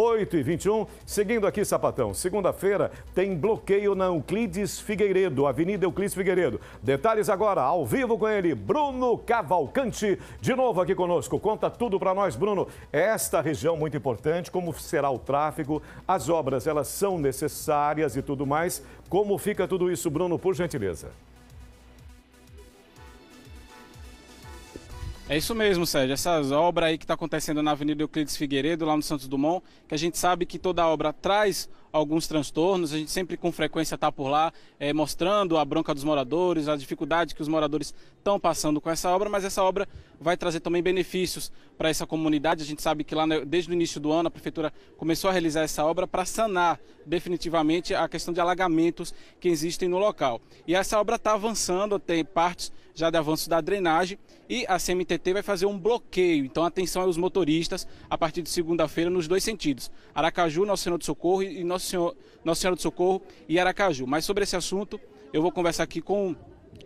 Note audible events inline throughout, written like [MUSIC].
8 e 21. Seguindo aqui, Sapatão, segunda-feira tem bloqueio na Euclides Figueiredo, Avenida Euclides Figueiredo. Detalhes agora, ao vivo com ele, Bruno Cavalcante, de novo aqui conosco. Conta tudo para nós, Bruno. Esta região muito importante, como será o tráfego, as obras, elas são necessárias e tudo mais. Como fica tudo isso, Bruno, por gentileza? É isso mesmo, Sérgio. Essas obras aí que está acontecendo na Avenida Euclides Figueiredo, lá no Santos Dumont, que a gente sabe que toda obra traz alguns transtornos. A gente sempre com frequência está por lá é, mostrando a bronca dos moradores, a dificuldade que os moradores estão passando com essa obra, mas essa obra vai trazer também benefícios para essa comunidade. A gente sabe que lá desde o início do ano a prefeitura começou a realizar essa obra para sanar definitivamente a questão de alagamentos que existem no local. E essa obra está avançando, tem partes já de avanço da drenagem e a CMTT vai fazer um bloqueio. Então atenção aos motoristas a partir de segunda-feira nos dois sentidos. Aracaju, Nosso centro de Socorro e Nosso nosso Senhor, Nossa Senhora do Socorro e Aracaju. Mas sobre esse assunto, eu vou conversar aqui com o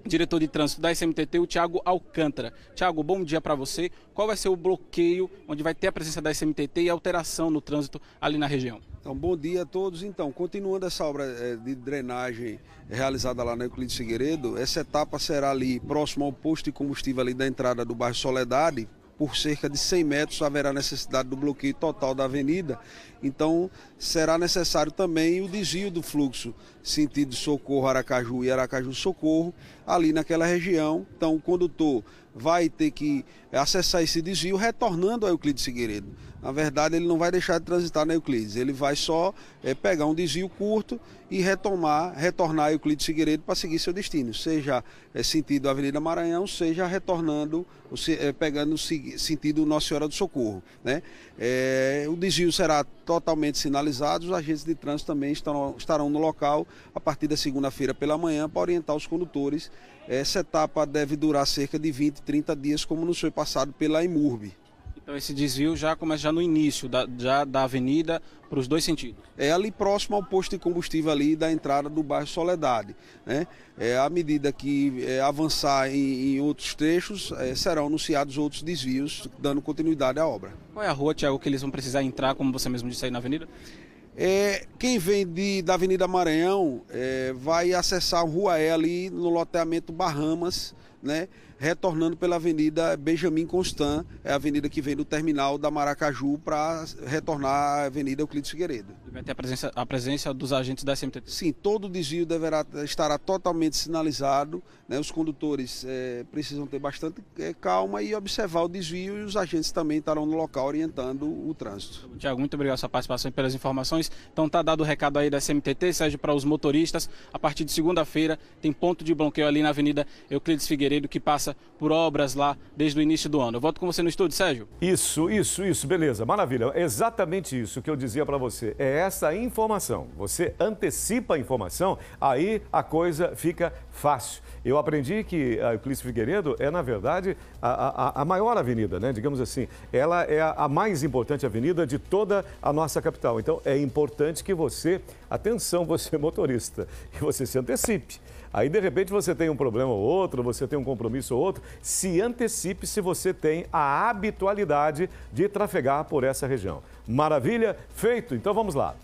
diretor de trânsito da SMTT, o Tiago Alcântara. Tiago, bom dia para você. Qual vai ser o bloqueio onde vai ter a presença da SMTT e alteração no trânsito ali na região? Então, bom dia a todos. Então, continuando essa obra eh, de drenagem realizada lá na Euclides Figueiredo, essa etapa será ali próximo ao posto de combustível ali da entrada do bairro Soledade, por cerca de 100 metros haverá necessidade do bloqueio total da avenida. Então, será necessário também o desvio do fluxo sentido Socorro Aracaju e Aracaju Socorro ali naquela região. Então, o condutor vai ter que acessar esse desvio retornando ao Euclides Figueiredo na verdade ele não vai deixar de transitar na Euclides, ele vai só é, pegar um desvio curto e retomar, retornar a Euclides Figueiredo para seguir seu destino, seja é, sentido Avenida Maranhão, seja retornando, se, é, pegando sentido Nossa Senhora do Socorro. Né? o desvio será totalmente sinalizado, os agentes de trânsito também estarão, estarão no local a partir da segunda-feira pela manhã para orientar os condutores. Essa etapa deve durar cerca de 20, 30 dias, como nos foi passado pela IMURB. Então esse desvio já começa já no início, da, já da avenida para os dois sentidos. É ali próximo ao posto de combustível ali da entrada do bairro Soledade. Né? É, à medida que é, avançar em, em, outros trechos, é, serão anunciados outros desvios, dando continuidade à obra. Qual é a rua, Tiago, que eles vão precisar entrar, como você mesmo disse aí na avenida? É, quem vem de, da Avenida Maranhão é, vai acessar a Rua E ali no loteamento Bahamas, né? retornando pela Avenida Benjamin Constant, é a avenida que vem do terminal da Maracaju para retornar à Avenida Euclides Figueiredo. Vai ter a presença, a presença dos agentes da SMTT. Sim, todo o desvio deverá, estará totalmente sinalizado, né? os condutores é, precisam ter bastante é, calma e observar o desvio e os agentes também estarão no local orientando o trânsito. Tiago, muito obrigado pela sua participação e pelas informações. Então tá dado o recado aí da SMTT, Sérgio, para os motoristas, a partir de segunda-feira tem ponto de bloqueio ali na Avenida Euclides Figueiredo que passa por obras lá desde o início do ano. Eu volto com você no estúdio, Sérgio. Isso, isso, isso, beleza, maravilha. É exatamente isso que eu dizia para você. É essa informação. Você antecipa a informação, aí a coisa fica fácil. Eu aprendi que a eh, Euclides Figueiredo é, na verdade, a, a, a maior avenida, né? Digamos assim, ela é a, a mais importante avenida de toda a nossa capital. Então, é importante que você, atenção, [LAUGHS] você motorista, que você se antecipe. Aí, de repente, você tem um problema ou outro, você tem um compromisso ou outro. Se antecipe se você tem a habitualidade de trafegar por essa região. Maravilha? Feito? Então vamos lá.